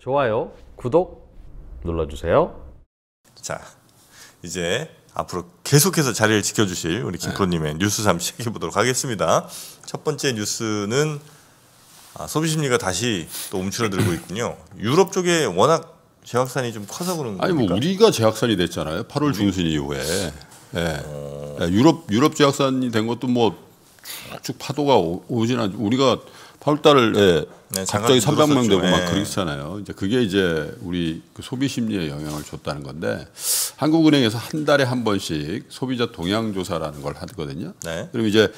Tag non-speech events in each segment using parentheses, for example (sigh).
좋아요, 구독 눌러주세요. 자, 이제 앞으로 계속해서 자리를 지켜주실 우리 김프로님의 네. 뉴스 잠 시작해 보도록 하겠습니다. 첫 번째 뉴스는 아, 소비 심리가 다시 또 움츠러들고 있군요. 유럽 쪽에 워낙 재확산이좀 커서 그런 거예요. 아니 뭐 우리가 재확산이 됐잖아요. 8월 중순 이후에 예. 어... 예, 유럽 유럽 재확산이된 것도 뭐 쭉쭉 파도가 오, 오진 않. 우리가 8월달을 예, 네, 갑자기 300명 되고 막 예. 그랬잖아요. 이제 그게 이제 우리 그 소비 심리에 영향을 줬다는 건데 한국은행에서 한 달에 한 번씩 소비자 동향 조사라는 걸 하거든요. 네. 그럼 이제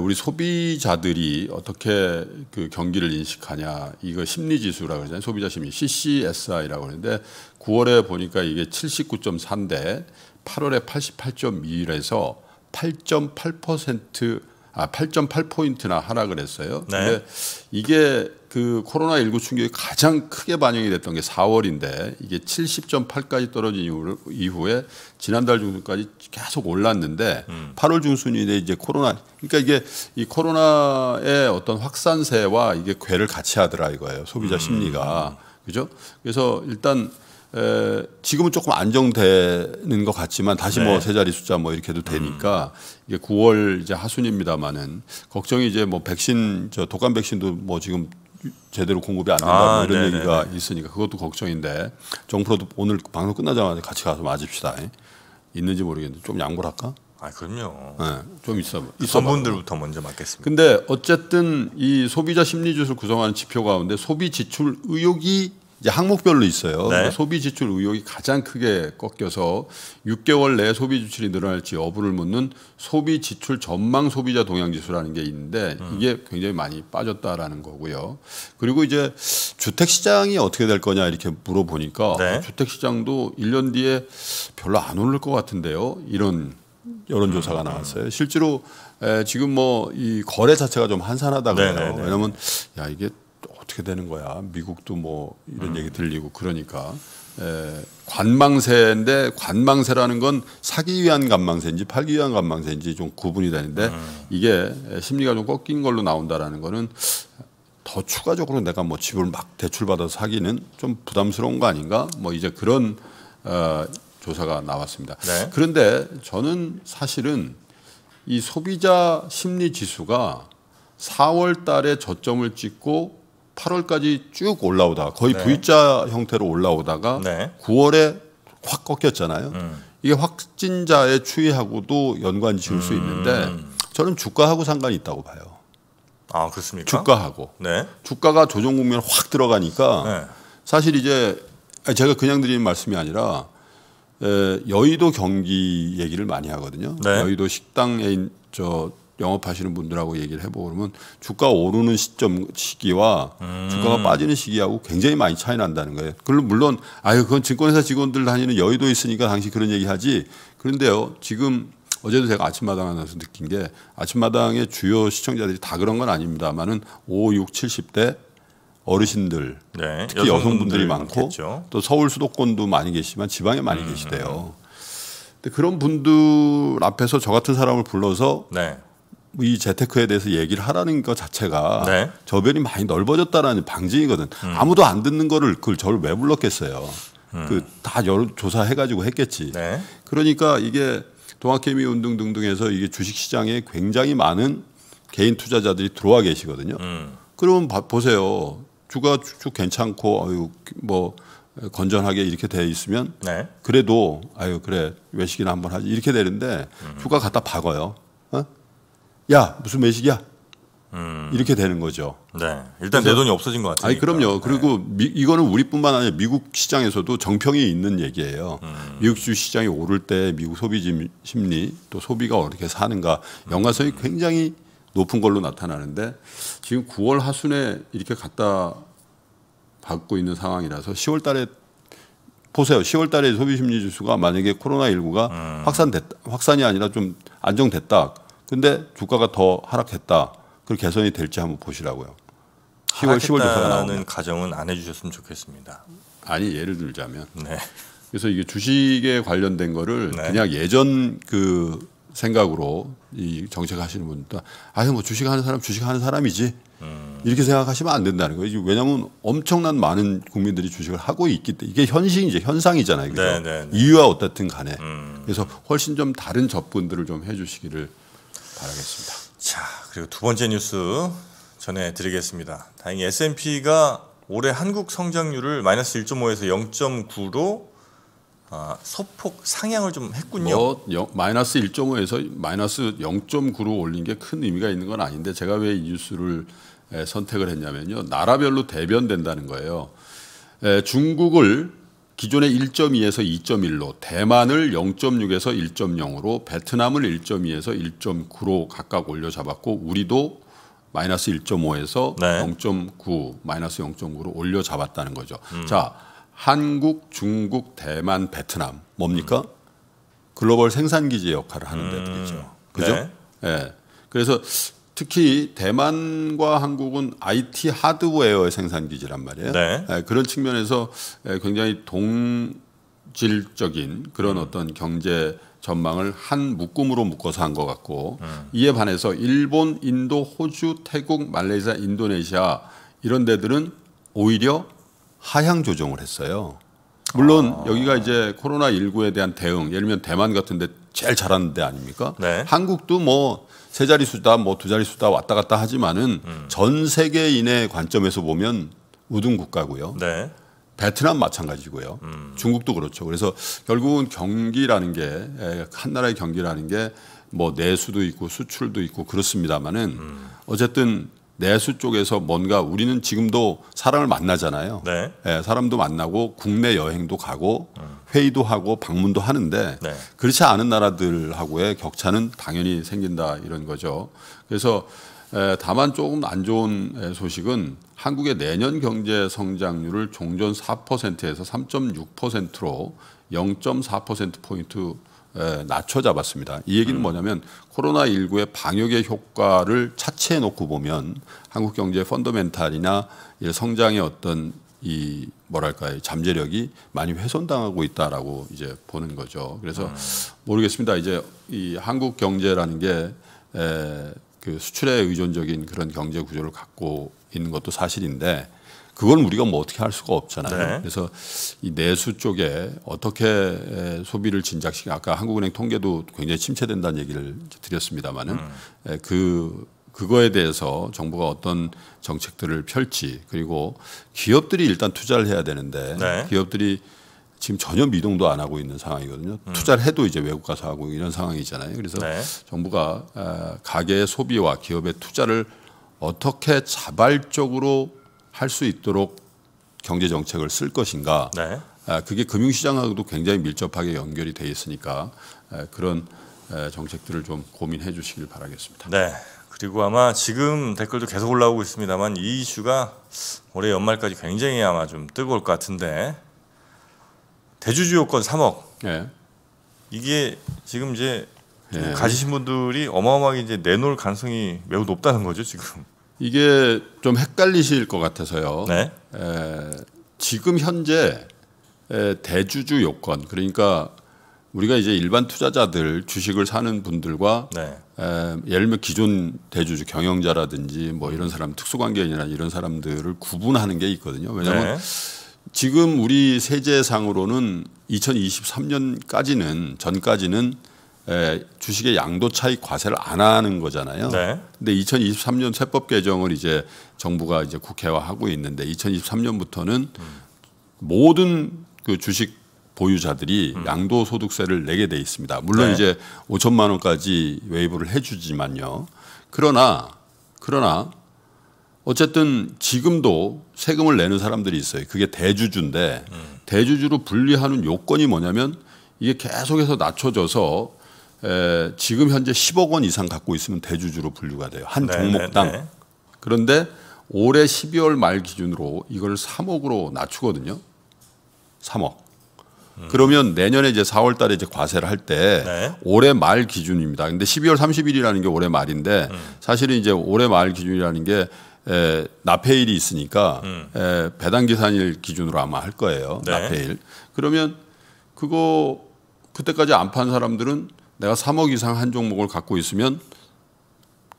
우리 소비자들이 어떻게 그 경기를 인식하냐 이거 심리 지수라고 그러잖아요. 소비자 심리 CCSI라고 하는데 9월에 보니까 이게 79.3대 8월에 88.2에서 8.8% 아, 8.8포인트나 하락을 했어요. 네. 근데 이게 그 코로나 19 충격이 가장 크게 반영이 됐던 게 4월인데 이게 70.8까지 떨어진 이후를, 이후에 지난달 중순까지 계속 올랐는데 음. 8월 중순인데 이제 코로나 그러니까 이게 이 코로나의 어떤 확산세와 이게 괴를 같이 하더라 이거예요. 소비자 음. 심리가. 그죠? 그래서 일단 에, 지금은 조금 안정되는 것 같지만 다시 뭐 네. 뭐세 자리 숫자 뭐 이렇게 해도 음. 되니까 음. 이게 9월 이제 하순입니다만은 걱정이 이제 뭐 백신 저 독감 백신도 뭐 지금 제대로 공급이 안 된다 아, 뭐 이런 네네 얘기가 네, 네. 있으니까 그것도 걱정인데 정프로도 오늘 방송 끝나자마자 같이 가서 맞읍시다. 있는지 모르겠는데 좀 양보를 할까? 아 그럼요. 네, 좀 있어. 있어 분들부터 먼저 맞겠습니다. 근데 어쨌든 이 소비자 심리 지수를 구성하는 지표 가운데 소비 지출 의욕이 이제 항목별로 있어요. 네. 소비 지출 의욕이 가장 크게 꺾여서 6개월 내에 소비 지출이 늘어날지 여부를 묻는 소비 지출 전망 소비자 동향 지수라는 게 있는데 음. 이게 굉장히 많이 빠졌다라는 거고요. 그리고 이제 주택 시장이 어떻게 될 거냐 이렇게 물어보니까 네. 아, 주택 시장도 1년 뒤에 별로 안 오를 것 같은데요. 이런 여론조사가 음. 나왔어요. 실제로 에, 지금 뭐 이 거래 자체가 좀 한산하다고 해요. 네, 네, 네. 왜냐하면 야 이게 어떻게 되는 거야? 미국도 뭐 이런 음. 얘기 들리고 그러니까 에, 관망세인데 관망세라는 건 사기 위한 관망세인지 팔기 위한 관망세인지 좀 구분이 되는데 음. 이게 심리가 좀 꺾인 걸로 나온다라는 거는 더 추가적으로 내가 뭐 집을 막 대출받아서 사기는 좀 부담스러운 거 아닌가? 뭐 이제 그런 어, 조사가 나왔습니다. 네. 그런데 저는 사실은 이 소비자 심리 지수가 4월 달에 저점을 찍고 8월까지 쭉 올라오다 거의 네. V자 형태로 올라오다가 네. 9월에 확 꺾였잖아요. 음. 이게 확진자의 추이하고도 연관 지을 음. 수 있는데 저는 주가하고 상관이 있다고 봐요. 아 그렇습니까? 주가하고 네. 주가가 조정 국면 확 들어가니까 네. 사실 이제 제가 그냥 드리는 말씀이 아니라 여의도 경기 얘기를 많이 하거든요. 네. 여의도 식당에 저 영업하시는 분들하고 얘기를 해보고 그러면 주가 오르는 시점 시기와 음. 주가가 빠지는 시기하고 굉장히 많이 차이 난다는 거예요. 그럼 물론 아유 그건 증권회사 직원들 다니는 여의도 있으니까 당시 그런 얘기하지. 그런데요 지금 어제도 제가 아침마당 하나서 느낀 게 아침마당의 주요 시청자들이 다 그런 건 아닙니다만은 5, 6, 70대 어르신들 네, 특히 여성분들이 많고 많겠죠. 또 서울 수도권도 많이 계시지만 지방에 많이 음. 계시대요. 근데 그런 분들 앞에서 저 같은 사람을 불러서 네. 이 재테크에 대해서 얘기를 하라는 것 자체가 네. 저변이 많이 넓어졌다라는 방증이거든. 음. 아무도 안 듣는 거를 그걸 저를 왜 불렀겠어요. 음. 그다 조사해가지고 했겠지. 네. 그러니까 이게 동학개미 운동 등등해서 이게 주식시장에 굉장히 많은 개인 투자자들이 들어와 계시거든요. 음. 그러면 봐, 보세요. 주가 쭉 괜찮고 아유 뭐 건전하게 이렇게 돼 있으면 네. 그래도 아유 그래 외식이나 한번 하지 이렇게 되는데 음. 주가 갖다 박아요. 야 무슨 매식이야 음. 이렇게 되는 거죠. 네. 일단 그내 돈이 없어진 것 같아요. 아니 그럼요. 네. 그리고 네. 미, 이거는 우리뿐만 아니라 미국 시장에서도 정평이 있는 얘기예요. 음. 미국 주 시장이 오를 때 미국 소비 심리 또 소비가 어떻게 사는가 음. 연관성이 음. 굉장히 높은 걸로 나타나는데 지금 9월 하순에 이렇게 갖다 받고 있는 상황이라서 10월 달에 보세요. 10월 달에 소비 심리 지수가 만약에 코로나 19가 음. 확산됐다. 확산이 아니라 좀 안정됐다. 근데 주가가 더 하락했다. 그 개선이 될지 한번 보시라고요. 10월 10월 조사가 나오는 가정은 안 해주셨으면 좋겠습니다. 아니 예를 들자면. 네. 그래서 이게 주식에 관련된 거를 네. 그냥 예전 그 생각으로 이 정책하시는 분들 아유 뭐 주식하는 사람 주식하는 사람이지 음. 이렇게 생각하시면 안 된다는 거예요. 왜냐하면 엄청난 많은 국민들이 주식을 하고 있기 때문에 이게 현실이제 현상이잖아요. 그죠? 네, 네, 네. 이유와 어떻든 간에 음. 그래서 훨씬 좀 다른 접근들을 좀 해주시기를 바라겠습니다. 자, 그리고 두 번째 뉴스 전해드리겠습니다. 다행히 S&P가 올해 한국 성장률을 마이너스 1.5에서 0.9로 아, 소폭 상향을 좀 했군요. 뭐, 마이너스 1.5에서 마이너스 0.9로 올린 게 큰 의미가 있는 건 아닌데 제가 왜 이 뉴스를 에, 선택을 했냐면요. 나라별로 대변된다는 거예요. 에, 중국을 기존의 1.2에서 2.1로 대만을 0.6에서 1.0으로 베트남을 1.2에서 1.9로 각각 올려 잡았고 우리도 마이너스 1.5에서 네. 0.9 마이너스 0.9로 올려 잡았다는 거죠. 음. 자, 한국, 중국, 대만, 베트남 뭡니까? 음. 글로벌 생산 기지의 역할을 하는 음. 데들이죠. 네. 그죠? 예. 네. 네. 그래서 특히 대만과 한국은 IT 하드웨어의 생산 기지란 말이에요. 네. 예, 그런 측면에서 예, 굉장히 동질적인 그런 음. 어떤 경제 전망을 한 묶음으로 묶어서 한 것 같고 음. 이에 반해서 일본, 인도, 호주, 태국, 말레이시아, 인도네시아 이런 데들은 오히려 하향 조정을 했어요. 물론 아. 여기가 이제 코로나 19에 대한 대응, 예를 들면 대만 같은데 제일 잘하는 데 아닙니까? 네. 한국도 뭐 세 자리 수다, 뭐 두 자리 수다 왔다 갔다 하지만은 음. 전 세계인의 관점에서 보면 우등 국가고요. 네. 베트남 마찬가지고요. 음. 중국도 그렇죠. 그래서 결국은 경기라는 게한 예, 나라의 경기라는 게 뭐 내수도 있고 수출도 있고 그렇습니다만은 음. 어쨌든 내수 쪽에서 뭔가 우리는 지금도 사람을 만나잖아요. 네. 네, 사람도 만나고 국내 여행도 가고 회의도 하고 방문도 하는데 네. 그렇지 않은 나라들하고의 격차는 당연히 생긴다 이런 거죠. 그래서 다만 조금 안 좋은 소식은 한국의 내년 경제 성장률을 종전 4%에서 3.6%로 0.4% 포인트 예, 낮춰 잡았습니다. 이 얘기는 음. 뭐냐면 코로나19의 방역의 효과를 차치해 놓고 보면 한국 경제 펀더멘탈이나 성장의 어떤 이 뭐랄까요 잠재력이 많이 훼손당하고 있다라고 이제 보는 거죠. 그래서 음. 모르겠습니다. 이제 이 한국 경제라는 게 그 수출에 의존적인 그런 경제 구조를 갖고 있는 것도 사실인데 그건 우리가 뭐 어떻게 할 수가 없잖아요. 네. 그래서 이 내수 쪽에 어떻게 소비를 진작시키 아까 한국은행 통계도 굉장히 침체된다는 얘기를 드렸습니다마는 음. 그 그거에 대해서 정부가 어떤 정책들을 펼지 그리고 기업들이 일단 투자를 해야 되는데 네. 기업들이 지금 전혀 미동도 안 하고 있는 상황이거든요. 음. 투자를 해도 이제 외국 가서 하고 이런 상황이잖아요. 그래서 네. 정부가 가계의 소비와 기업의 투자를 어떻게 자발적으로 할수 있도록 경제 정책을 쓸 것인가. 네. 아, 그게 금융시장하고도 굉장히 밀접하게 연결이 돼 있으니까 아, 그런 정책들을 좀 고민해 주시길 바라겠습니다. 네. 그리고 아마 지금 댓글도 계속 올라오고 있습니다만 이 이슈가 올해 연말까지 굉장히 아마 좀 뜨거울 것 같은데 대주주요건 3억. 네. 예. 이게 지금 이제 네. 가지신 분들이 어마어마하게 이제 내놓을 가능성이 매우 높다는 거죠 지금. 이게 좀 헷갈리실 것 같아서요. 네. 에, 지금 현재 에, 대주주 요건 그러니까 우리가 이제 일반 투자자들 주식을 사는 분들과 네. 에, 예를 들면 기존 대주주 경영자라든지 뭐 이런 사람 특수관계인이나 이런 사람들을 구분하는 게 있거든요. 왜냐하면 네. 지금 우리 세제상으로는 2023년까지는 전까지는 예, 주식의 양도 차익 과세를 안 하는 거잖아요. 네. 근데 2023년 세법 개정을 이제 정부가 이제 국회화하고 있는데 2023년부터는 음. 모든 그 주식 보유자들이 음. 양도 소득세를 내게 돼 있습니다. 물론 네. 이제 5천만 원까지 웨이브를 해 주지만요. 그러나 그러나 어쨌든 지금도 세금을 내는 사람들이 있어요. 그게 대주주인데 음. 대주주로 분리하는 요건이 뭐냐면 이게 계속해서 낮춰져서 에, 지금 현재 10억 원 이상 갖고 있으면 대주주로 분류가 돼요. 한 네, 네 종목당. 네. 그런데 올해 12월 말 기준으로 이걸 3억으로 낮추거든요. 3억. 음. 그러면 내년에 이제 4월 달에 이제 과세를 할때 네. 올해 말 기준입니다. 근데 12월 30일이라는 게 올해 말인데 음. 사실은 이제 올해 말 기준이라는 게 에, 나페일이 있으니까 음. 에, 배당 기산일 기준으로 아마 할 거예요. 나페일. 그러면 그거 그때까지 안 판 사람들은 내가 3억 이상 한 종목을 갖고 있으면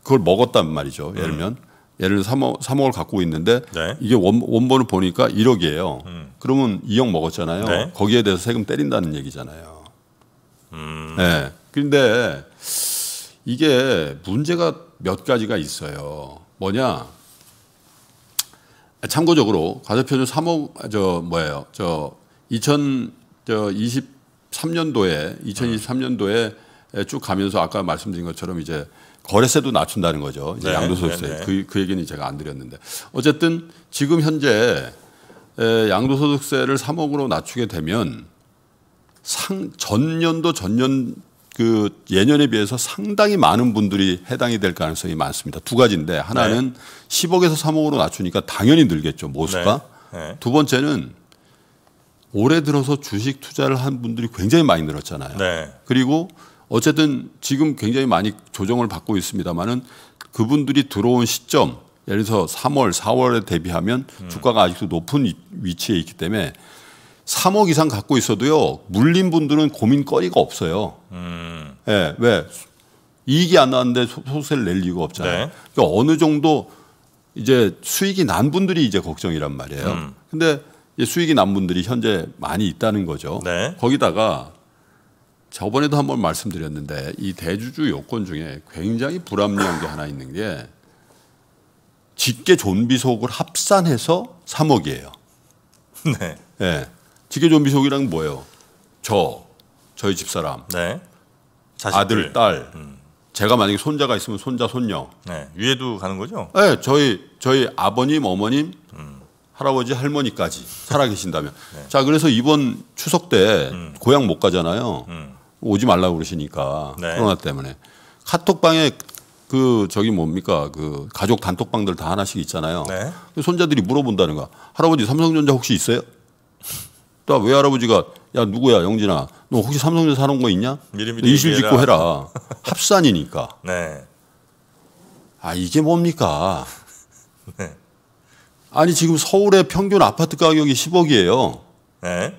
그걸 먹었단 말이죠. 예를 들면 음. 예를 들어 3억, 3억을 갖고 있는데 네. 이게 원, 본을 보니까 1억이에요. 음. 그러면 2억 먹었잖아요. 네. 거기에 대해서 세금 때린다는 얘기잖아요. 음. 네. 근데 이게 문제가 몇 가지가 있어요. 뭐냐? 참고적으로 가세표준 3억 저 뭐예요? 저2000저 23년도에 2023년도에 예, 쭉 가면서 아까 말씀드린 것처럼 이제 거래세도 낮춘다는 거죠. 이제 네, 양도소득세. 네, 네. 그, 그 얘기는 제가 안 드렸는데. 어쨌든 지금 현재 예, 양도소득세를 3억으로 낮추게 되면 상, 전년도 전년 그 예년에 비해서 상당히 많은 분들이 해당이 될 가능성이 많습니다. 두 가지인데 하나는 네. 10억에서 3억으로 낮추니까 당연히 늘겠죠. 모수가. 네, 두 번째는 올해 들어서 주식 투자를 한 분들이 굉장히 많이 늘었잖아요. 그리고 어쨌든 지금 굉장히 많이 조정을 받고 있습니다만은 그분들이 들어온 시점 예를 들어서 3월, 4월에 대비하면 음. 주가가 아직도 높은 위치에 있기 때문에 3억 이상 갖고 있어도요 물린 분들은 고민거리가 없어요. 음. 예, 왜 이익이 안나는데 소세를 낼 이유가 없잖아요. 네. 그러니까 어느 정도 이제 수익이 난 분들이 이제 걱정이란 말이에요. 음. 근데 수익이 난 분들이 현재 많이 있다는 거죠. 네. 거기다가 저번에도 한 번 말씀드렸는데 이 대주주 요건 중에 굉장히 불합리한 게 하나 있는 게 직계 존비 속을 합산해서 3억이에요. 네. 네. 직계 존비 속이란 뭐예요? 저, 저희 집사람, 네. 자식들. 아들, 딸, 음. 제가 만약에 손자가 있으면 손자, 손녀. 네. 위에도 가는 거죠? 네. 저희 저희 아버님, 어머님, 음. 할아버지, 할머니까지 살아계신다면. 네. 자, 그래서 이번 추석 때 음. 고향 못 가잖아요. 음. 오지 말라고 그러시니까 네. 코로나 때문에 카톡방에 그 저기 뭡니까 그 가족 단톡방들 다 하나씩 있잖아요. 네. 손자들이 물어본다는 거 할아버지 삼성전자 혹시 있어요? 또 외할아버지가 야 누구야 영진아 너 혹시 삼성전자 사는거 있냐? 미리미리 이실 짓고 해라. 합산이니까. (laughs) 네. 아 이게 뭡니까? (laughs) 네. 아니 지금 서울의 평균 아파트 가격이 10억이에요. 네.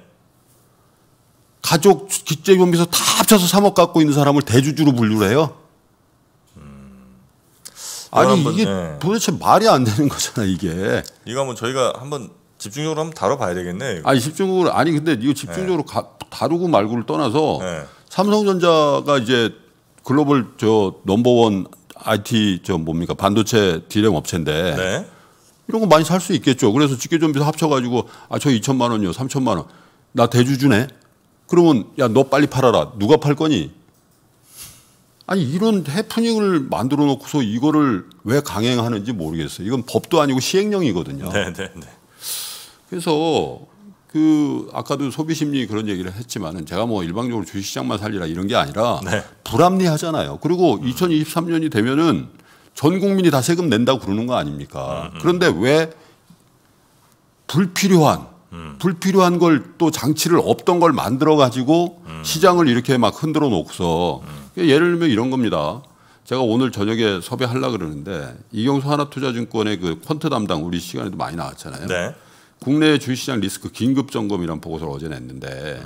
가족 기재경비서다 합쳐서 3억 갖고 있는 사람을 대주주로 분류를 해요. 아니 이게 네. 도대체 말이 안 되는 거잖아 이게. 이거 한번 저희가 한번 집중적으로 한번 다뤄봐야 되겠네. 이거. 아니 집중적으로 아니 근데 이거 집중적으로 네. 가, 다루고 말고를 떠나서 네. 삼성전자가 이제 글로벌 저 넘버원 IT 저 뭡니까 반도체 디램 업체인데 네. 이런 거 많이 살 수 있겠죠. 그래서 직계 좀비서 합쳐가지고 아저 2천만 원이 3천만 원. 나 대주주네. 그러면 야 너 빨리 팔아라. 누가 팔 거니? 아니 이런 해프닝을 만들어 놓고서 이거를 왜 강행하는지 모르겠어요. 이건 법도 아니고 시행령이거든요. 네, 네, 네. 그래서 그 아까도 소비 심리 그런 얘기를 했지만은 제가 뭐 일방적으로 주식시장만 살리라 이런 게 아니라 네. 불합리하잖아요. 그리고 음. 2023년이 되면은 전 국민이 다 세금 낸다고 그러는 거 아닙니까? 음, 음. 그런데 왜 불필요한 음. 불필요한 걸 또 장치를 없던 걸 만들어 가지고 음. 시장을 이렇게 막 흔들어 놓고서 음. 예를 들면 이런 겁니다. 제가 오늘 저녁에 섭외하려 그러는데 이경수 하나투자증권의 그 퀀트 담당 우리 시간에도 많이 나왔잖아요. 네. 국내 주식시장 리스크 긴급 점검이라는 보고서를 어제 냈는데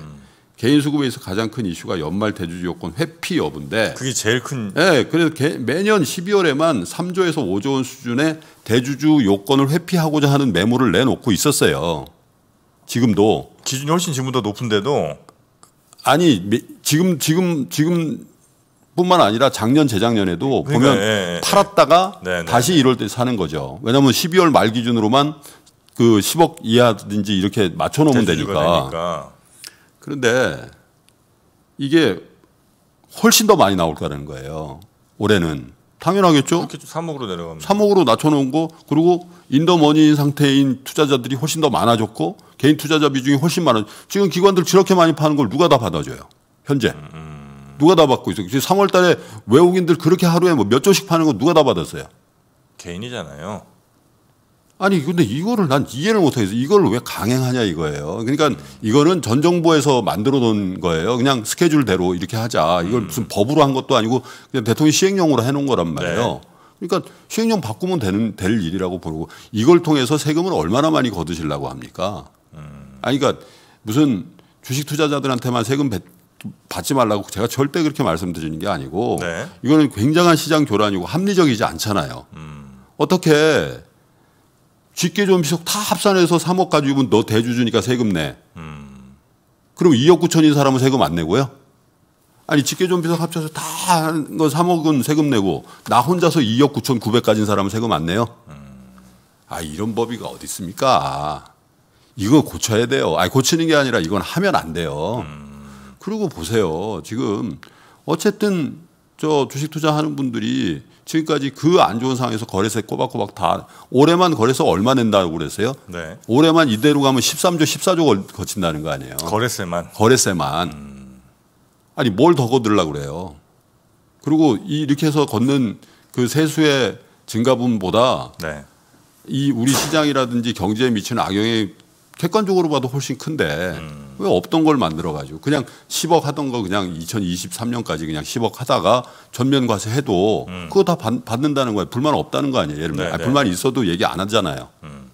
개인 수급에서 가장 큰 이슈가 연말 대주주 요건 회피 여부인데 그게 제일 큰. 네, 그래서 개, 매년 12월에만 3조에서 5조 원 수준의 대주주 요건을 회피하고자 하는 매물을 내놓고 있었어요. 지금도 기준이 훨씬 지금보다 높은데도 아니 지금 지금 지금 뿐만 아니라 작년 재작년에도 그러니까, 보면 예, 예, 예. 팔았다가 네, 네 다시 네. 이럴 때 사는 거죠. 왜냐하면 12월 말 기준으로만 그 10억 이하든지 이렇게 맞춰 놓으면 되니까. 되니까. 그런데 이게 훨씬 더 많이 나올 거라는 거예요. 올해는 당연하겠죠. 3억으로 내려갑니다. 3억으로 낮춰놓은 거 그리고 인더머니 상태인 투자자들이 훨씬 더 많아졌고 개인 투자자 비중이 훨씬 많아. 지금 기관들 저렇게 많이 파는 걸 누가 다 받아줘요. 현재 음. 음. 누가 다 받고 있어요. 지금 3월달에 외국인들 그렇게 하루에 뭐몇 조씩 파는 거 누가 다 받았어요. 개인이잖아요. 아니 근데 이거를 난 이해를 못하겠어. 이걸 왜 강행하냐 이거예요. 그러니까 이거는 전 정부에서 만들어 놓은 거예요. 그냥 스케줄대로 이렇게 하자. 이걸 무슨 음. 법으로 한 것도 아니고 그냥 대통령 시행령으로 해놓은 거란 네. 말이에요. 그러니까 시행령 바꾸면 되는 될 일이라고 보고 이걸 통해서 세금을 얼마나 많이 거두시려고 합니까? 음. 아니 그러니까 무슨 주식 투자자들한테만 세금 배, 받지 말라고 제가 절대 그렇게 말씀드리는 게 아니고 네. 이거는 굉장한 시장 교란이고 합리적이지 않잖아요. 음. 어떻게 직계 좀비속 다 합산해서 3억 가지고 이분 너 대주 주니까 세금 내. 음. 그럼 2억 9천인 사람은 세금 안 내고요. 아니 직계 좀비속 합쳐서 다 한 거 3억은 세금 내고 나 혼자서 2억 9천 9백 가진 사람은 세금 안 내요. 음. 아 이런 법이가 어디 있습니까? 이거 고쳐야 돼요. 아니 고치는 게 아니라 이건 하면 안 돼요. 음. 그리고 보세요. 지금 어쨌든 저 주식 투자하는 분들이 지금까지 그 안 좋은 상황에서 거래세 꼬박꼬박 다 올해만 거래소 얼마 낸다고 그랬어요? 네. 올해만 이대로 가면 13조, 14조 거친다는 거 아니에요? 거래세만. 거래세만. 음. 아니 뭘 더 거들라고 그래요? 그리고 이렇게 해서 걷는 그 세수의 증가분보다 네. 이 우리 시장이라든지 경제에 미치는 악영향이 객관적으로 봐도 훨씬 큰데 음. 왜 없던 걸 만들어 가지고 그냥 10억 하던 거 그냥 2023년까지 그냥 10억 하다가 전면 과세해도 음. 그거 다 받, 받는다는 거야 불만 없다는 거 아니에요. 예를 들면 네, 아, 네. 불만 있어도 얘기 안 하잖아요. 음.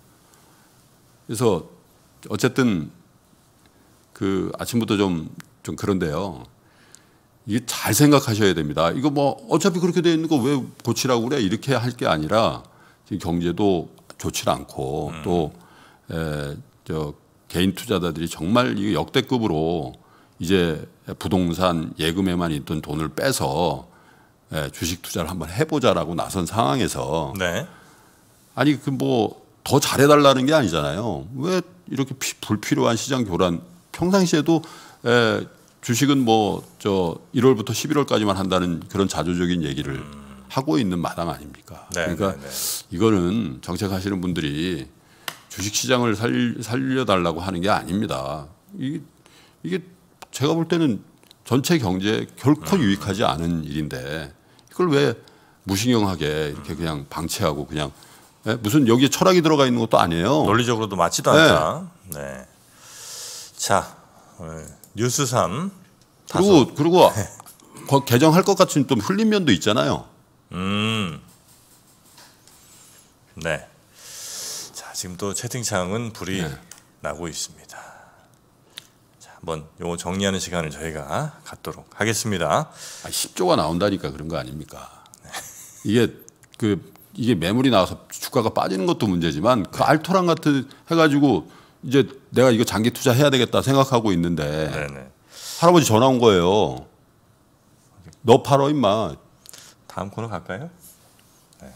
그래서 어쨌든 그 아침부터 좀좀 좀 그런데요. 이게 잘 생각하셔야 됩니다. 이거 뭐 어차피 그렇게 돼 있는 거 왜 고치라고 그래? 이렇게 할 게 아니라 지금 경제도 좋지 않고 음. 또저 개인 투자자들이 정말 이 역대급으로 이제 부동산 예금에만 있던 돈을 빼서 예, 주식 투자를 한번 해보자라고 나선 상황에서 네. 아니 그 뭐 더 잘해달라는 게 아니잖아요. 왜 이렇게 피, 불필요한 시장 교란 평상시에도 에, 예, 주식은 뭐 저 1월부터 11월까지만 한다는 그런 자조적인 얘기를 음. 하고 있는 마당 아닙니까? 네, 그러니까 네, 네. 이거는 정책하시는 분들이 주식시장을 살, 살려달라고 하는 게 아닙니다. 이게, 이게 제가 볼 때는 전체 경제에 결코 네. 유익하지 않은 일인데 이걸 왜 무신경하게 이렇게 그냥 방치하고 그냥 네? 무슨 여기에 철학이 들어가 있는 것도 아니에요. 논리적으로도 맞지도 네. 않다. 네. 자 어, 뉴스 3 그리고 그리고 네. 개정할 것 같은 좀 흘린 면도 있잖아요. 음. 네. 지금 또 채팅창은 불이 네. 나고 있습니다. 자, 한번 요 정리하는 시간을 저희가 갖도록 하겠습니다. 아, 10조가 나온다니까 그런 거 아닙니까? 네. 이게 그 이게 매물이 나와서 주가가 빠지는 것도 문제지만 그 네. 알토란 같은 해가지고 이제 내가 이거 장기 투자해야 되겠다 생각하고 있는데 네네. 할아버지 전화 온 거예요. 너 팔어 임마. 다음 코너 갈까요? 네.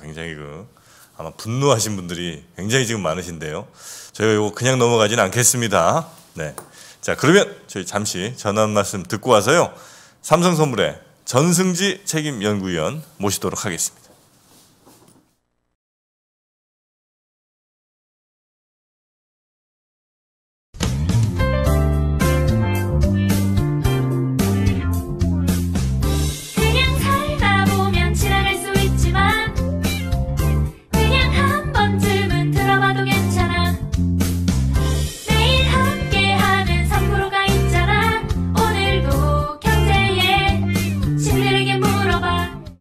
굉장히 그 아마 분노하신 분들이 굉장히 지금 많으신데요. 저희가 이거 그냥 넘어가진 않겠습니다. 네. 자, 그러면 저희 잠시 전한 말씀 듣고 와서요. 삼성 선물의 전승지 책임 연구위원 모시도록 하겠습니다.